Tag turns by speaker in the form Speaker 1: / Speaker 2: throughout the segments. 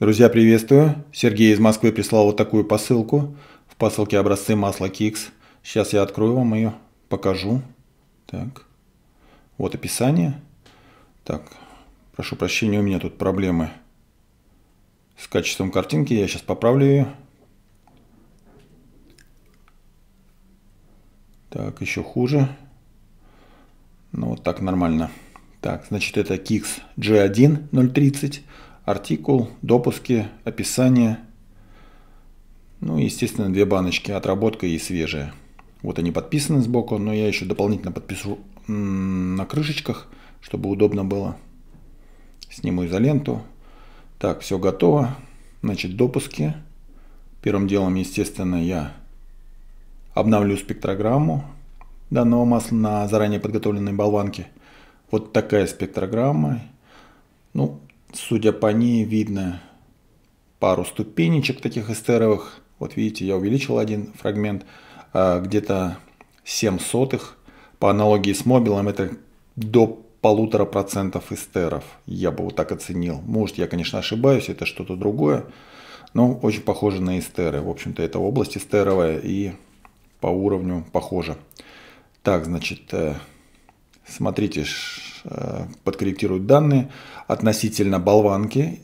Speaker 1: Друзья, приветствую. Сергей из Москвы прислал вот такую посылку. В посылке образцы масла Кикс. Сейчас я открою вам ее, покажу. Так, вот описание. Так, прошу прощения, у меня тут проблемы с качеством картинки. Я сейчас поправлю ее. Так, еще хуже. Ну, вот так нормально. Так, значит, это Kix G1 030 артикул, допуски, описание. Ну и, естественно, две баночки, отработка и свежая. Вот они подписаны сбоку, но я еще дополнительно подпишу на крышечках, чтобы удобно было. Сниму изоленту. Так, все готово. Значит, допуски. Первым делом, естественно, я обновлю спектрограмму данного масла на заранее подготовленной болванке. Вот такая спектрограмма. Ну, Судя по ней, видно пару ступенечек таких эстеровых. Вот видите, я увеличил один фрагмент. А, где-то 7 сотых. По аналогии с мобилом это до полутора процентов эстеров. Я бы вот так оценил. Может, я, конечно, ошибаюсь, это что-то другое. Но очень похоже на эстеры. В общем-то, это область эстеровая и по уровню похоже. Так, значит, э, смотрите, Э, подкорректирует данные относительно болванки.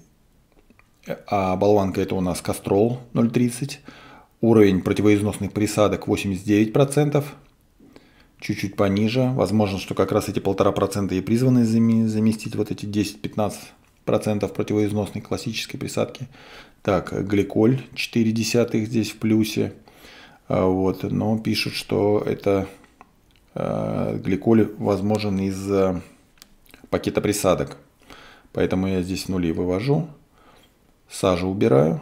Speaker 1: А болванка это у нас Кастрол 0.30. Уровень противоизносных присадок 89%. Чуть-чуть пониже. Возможно, что как раз эти 1,5% и призваны заместить вот эти 10-15% противоизносной классической присадки. Так, гликоль 0,4 здесь в плюсе. А вот, но пишут, что это э, гликоль возможен из-за пакета присадок. Поэтому я здесь нули вывожу. Сажу убираю.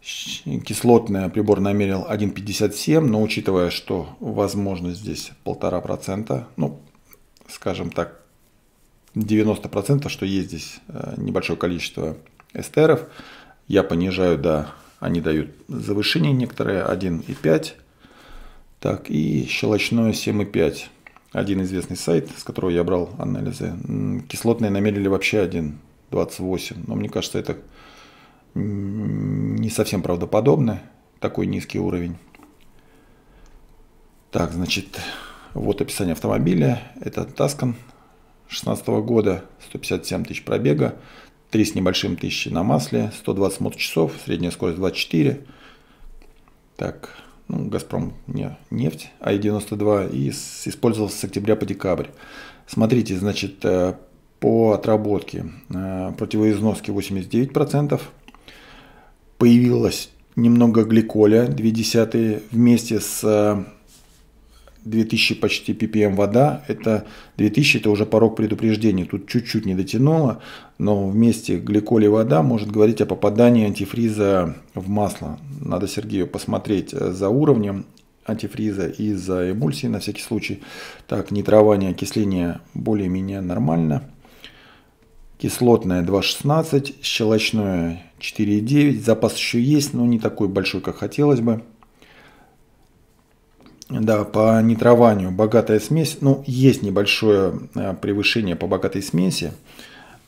Speaker 1: Кислотная прибор намерил 1,57, но учитывая, что возможно здесь 1,5%, ну, скажем так, 90%, что есть здесь э, небольшое количество эстеров, я понижаю до, они дают завышение некоторые 1,5, так, и щелочное 7,5 один известный сайт, с которого я брал анализы, кислотные намерили вообще 1,28. Но мне кажется, это не совсем правдоподобно, такой низкий уровень. Так, значит, вот описание автомобиля. Это Таскан 2016 года, 157 тысяч пробега, 3 с небольшим тысячи на масле, 120 моточасов, средняя скорость 24. Так, ну, Газпром не, нефть, АИ-92, и с, использовался с октября по декабрь. Смотрите, значит, э, по отработке э, противоизноски 89%, появилось немного гликоля, 0,2 вместе с э, 2000 почти ppm эм вода, это 2000 это уже порог предупреждения, тут чуть-чуть не дотянуло, но вместе гликоль и вода может говорить о попадании антифриза в масло. Надо Сергею посмотреть э, за уровнем антифриза и за эмульсией на всякий случай. Так, нитрование, окисление более-менее нормально. Кислотное 2,16, щелочное 4,9. Запас еще есть, но не такой большой, как хотелось бы. Да, по нитрованию богатая смесь, ну, есть небольшое э, превышение по богатой смеси.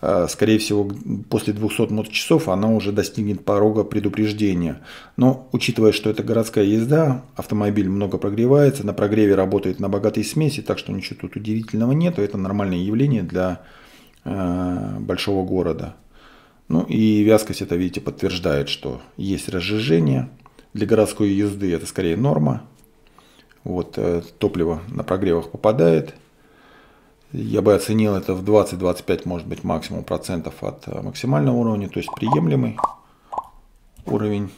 Speaker 1: Э, скорее всего, после 200 моточасов она уже достигнет порога предупреждения. Но, учитывая, что это городская езда, автомобиль много прогревается, на прогреве работает на богатой смеси, так что ничего тут удивительного нет. Это нормальное явление для э, большого города. Ну и вязкость это, видите, подтверждает, что есть разжижение. Для городской езды это скорее норма, вот, э, топливо на прогревах попадает. Я бы оценил это в 20-25, может быть, максимум процентов от э, максимального уровня, то есть приемлемый уровень.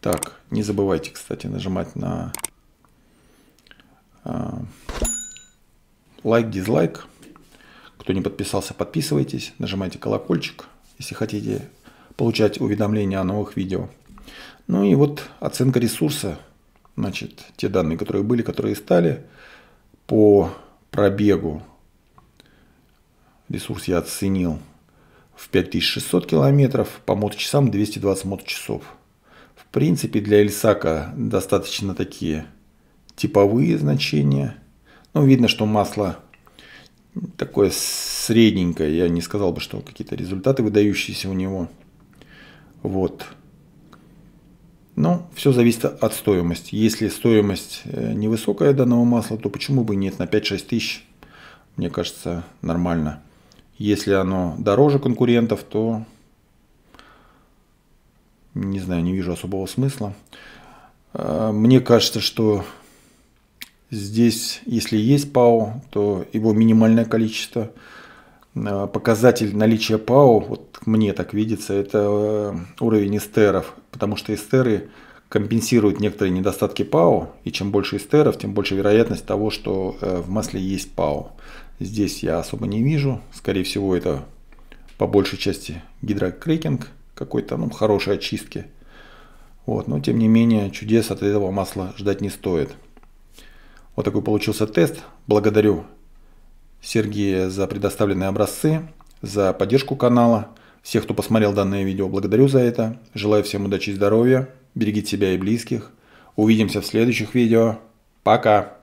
Speaker 1: Так, не забывайте, кстати, нажимать на э, лайк, дизлайк. Кто не подписался, подписывайтесь, нажимайте колокольчик, если хотите получать уведомления о новых видео. Ну и вот оценка ресурса – значит, те данные, которые были, которые стали, по пробегу ресурс я оценил в 5600 километров, по моточасам 220 моточасов. В принципе, для Эльсака достаточно такие типовые значения. Ну, видно, что масло такое средненькое. Я не сказал бы, что какие-то результаты выдающиеся у него. Вот. Но все зависит от стоимости. Если стоимость э, невысокая данного масла, то почему бы нет на 5-6 тысяч? Мне кажется, нормально. Если оно дороже конкурентов, то не знаю, не вижу особого смысла. Э, мне кажется, что здесь, если есть ПАО, то его минимальное количество – Э, показатель наличия пау вот мне так видится, это э, уровень эстеров, потому что эстеры компенсируют некоторые недостатки пау и чем больше эстеров, тем больше вероятность того, что э, в масле есть пау Здесь я особо не вижу, скорее всего это по большей части гидрокрекинг какой-то, ну, хорошей очистки. Вот, но тем не менее чудес от этого масла ждать не стоит. Вот такой получился тест. Благодарю Сергея за предоставленные образцы, за поддержку канала. Всех, кто посмотрел данное видео, благодарю за это. Желаю всем удачи и здоровья. Берегите себя и близких. Увидимся в следующих видео. Пока!